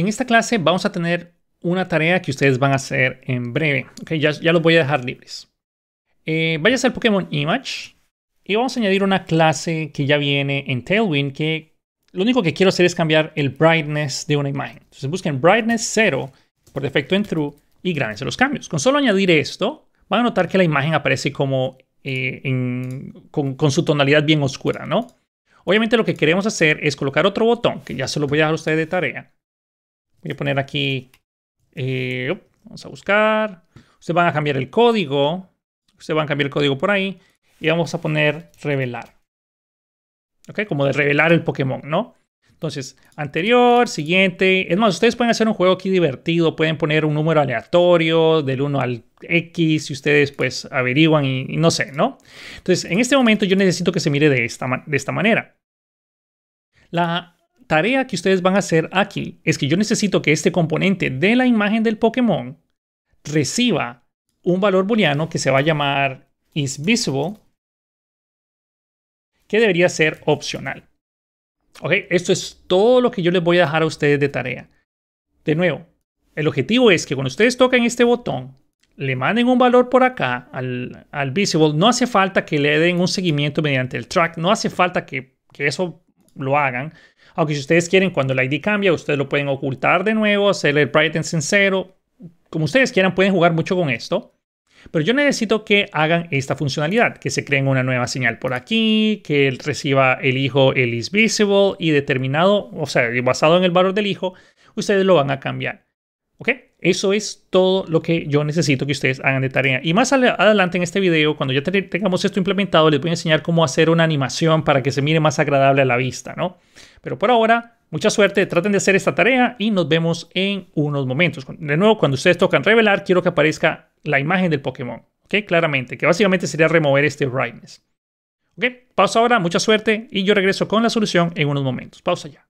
en esta clase vamos a tener una tarea que ustedes van a hacer en breve. ya, los voy a dejar libres. Eh, vaya a al Pokémon Image y vamos a añadir una clase que ya viene en Tailwind que lo único que quiero hacer es cambiar el brightness de una imagen. Entonces busquen brightness 0 por defecto en true y grábense los cambios. Con solo añadir esto van a notar que la imagen aparece como eh, con, su tonalidad bien oscura, ¿no? Obviamente lo que queremos hacer es colocar otro botón, que ya se lo voy a dar a ustedes de tarea, Voy a poner aquí, eh, vamos a buscar. Ustedes van a cambiar el código. Ustedes van a cambiar el código por ahí. Y vamos a poner revelar. ¿Ok? Como de revelar el Pokémon, ¿no? Entonces, anterior, siguiente. Es más, ustedes pueden hacer un juego aquí divertido. Pueden poner un número aleatorio del 1 al X. Y ustedes, pues, averiguan y, no sé, ¿no? Entonces, en este momento yo necesito que se mire de esta, de esta manera. La tarea que ustedes van a hacer aquí es que yo necesito que este componente de la imagen del Pokémon reciba un valor booleano que se va a llamar isVisible, que debería ser opcional. Ok, esto es todo lo que yo les voy a dejar a ustedes de tarea. De nuevo, el objetivo es que cuando ustedes toquen este botón, le manden un valor por acá al, visible. No hace falta que le den un seguimiento mediante el track, no hace falta que eso lo hagan. Aunque si ustedes quieren, cuando el ID cambia, ustedes lo pueden ocultar de nuevo, hacerle el brightness en cero. Como ustedes quieran, pueden jugar mucho con esto. Pero yo necesito que hagan esta funcionalidad, que se creen una nueva señal por aquí, que él reciba el hijo el is visible y determinado, o sea, basado en el valor del hijo, ustedes lo van a cambiar. ¿Ok? Eso es todo lo que yo necesito que ustedes hagan de tarea. Y más adelante en este video, cuando ya tengamos esto implementado, les voy a enseñar cómo hacer una animación para que se mire más agradable a la vista, ¿no? Pero por ahora, mucha suerte, traten de hacer esta tarea y nos vemos en unos momentos. De nuevo, cuando ustedes tocan revelar, quiero que aparezca la imagen del Pokémon, ¿ok? Claramente, que básicamente sería remover este brightness. ¿Ok? Pausa ahora, mucha suerte y yo regreso con la solución en unos momentos. Pausa ya.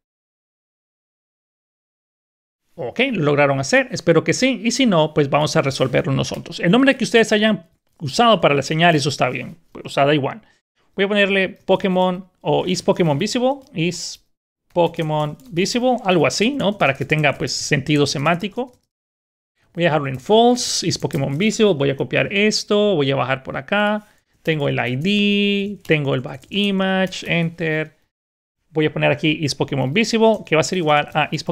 Ok, lo lograron hacer, espero que sí, y si no, pues vamos a resolverlo nosotros. El nombre que ustedes hayan usado para la señal, eso está bien, o sea, da igual. Voy a ponerle Pokémon o is Pokémon visible, is Pokémon visible, algo así, ¿no? Para que tenga pues sentido semántico. Voy a dejarlo en false, is Pokémon visible, voy a copiar esto, voy a bajar por acá, tengo el ID, tengo el back image, enter, voy a poner aquí is Visible, que va a ser igual a is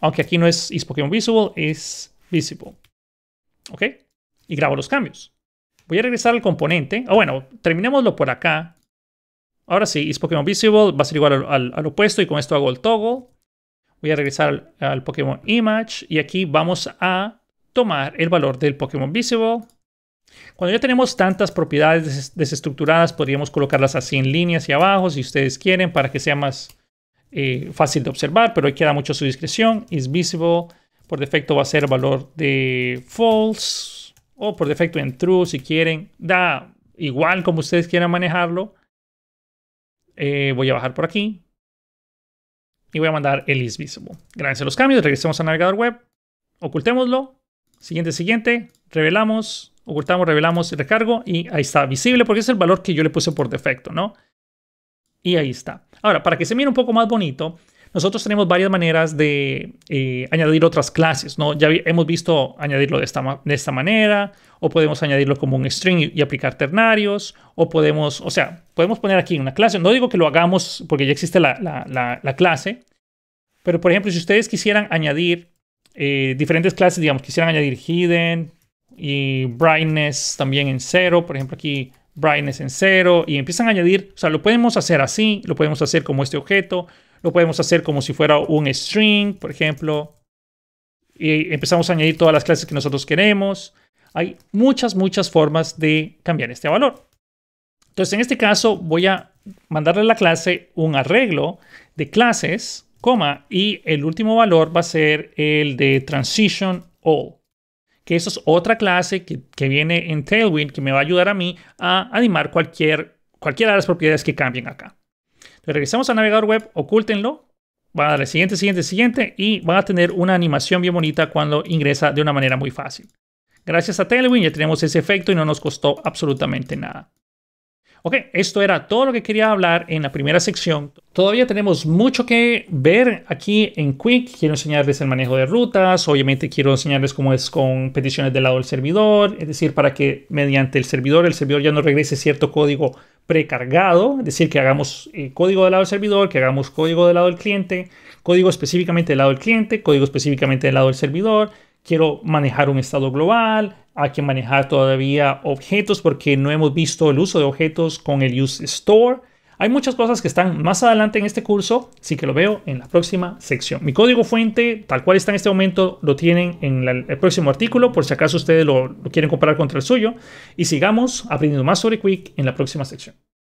Aunque aquí no es isPokemonVisible, es Visible. ¿Ok? Y grabo los cambios. Voy a regresar al componente. ah bueno, terminémoslo por acá. Ahora sí, isPokemonVisible va a ser igual al, opuesto y con esto hago el toggle. Voy a regresar al, al Image y aquí vamos a tomar el valor del Pokémon Visible cuando ya tenemos tantas propiedades desestructuradas, podríamos colocarlas así en líneas y abajo, si ustedes quieren, para que sea más eh, fácil de observar, pero ahí queda mucho a su discreción. Is visible, por defecto va a ser valor de false, o por defecto en true, si quieren. Da igual como ustedes quieran manejarlo. Eh, voy a bajar por aquí. Y voy a mandar el is visible. Gracias a los cambios, regresemos al navegador web. Ocultémoslo. Siguiente, siguiente. Revelamos ocultamos, revelamos, recargo y ahí está visible porque es el valor que yo le puse por defecto, ¿no? Y ahí está. Ahora, para que se mire un poco más bonito, nosotros tenemos varias maneras de eh, añadir otras clases, ¿no? Ya hemos visto añadirlo de esta, de esta manera, o podemos añadirlo como un string y, aplicar ternarios, o podemos, o sea, podemos poner aquí una clase. No digo que lo hagamos porque ya existe la, la, clase, pero por ejemplo, si ustedes quisieran añadir eh, diferentes clases, digamos, quisieran añadir hidden, y brightness también en cero. Por ejemplo, aquí brightness en cero y empiezan a añadir, o sea, lo podemos hacer así, lo podemos hacer como este objeto, lo podemos hacer como si fuera un string, por ejemplo. Y empezamos a añadir todas las clases que nosotros queremos. Hay muchas, muchas formas de cambiar este valor. Entonces, en este caso, voy a mandarle a la clase un arreglo de clases, coma, y el último valor va a ser el de transition all que eso es otra clase que, viene en Tailwind que me va a ayudar a mí a animar cualquier, cualquiera de las propiedades que cambien acá. Entonces, regresamos al navegador web, ocúltenlo, van a darle siguiente, siguiente, siguiente y van a tener una animación bien bonita cuando ingresa de una manera muy fácil. Gracias a Tailwind ya tenemos ese efecto y no nos costó absolutamente nada. Ok, esto era todo lo que quería hablar en la primera sección. Todavía tenemos mucho que ver aquí en Quick. Quiero enseñarles el manejo de rutas. Obviamente quiero enseñarles cómo es con peticiones del lado del servidor. Es decir, para que mediante el servidor, el servidor ya no regrese cierto código precargado. Es decir, que hagamos eh, código del lado del servidor, que hagamos código del lado del cliente, código específicamente del lado del cliente, código específicamente del lado del servidor. Quiero manejar un estado global, hay que manejar todavía objetos porque no hemos visto el uso de objetos con el use store. Hay muchas cosas que están más adelante en este curso, así que lo veo en la próxima sección. Mi código fuente, tal cual está en este momento, lo tienen en el próximo artículo, por si acaso ustedes lo, lo quieren comparar contra el suyo. Y sigamos aprendiendo más sobre Quick en la próxima sección.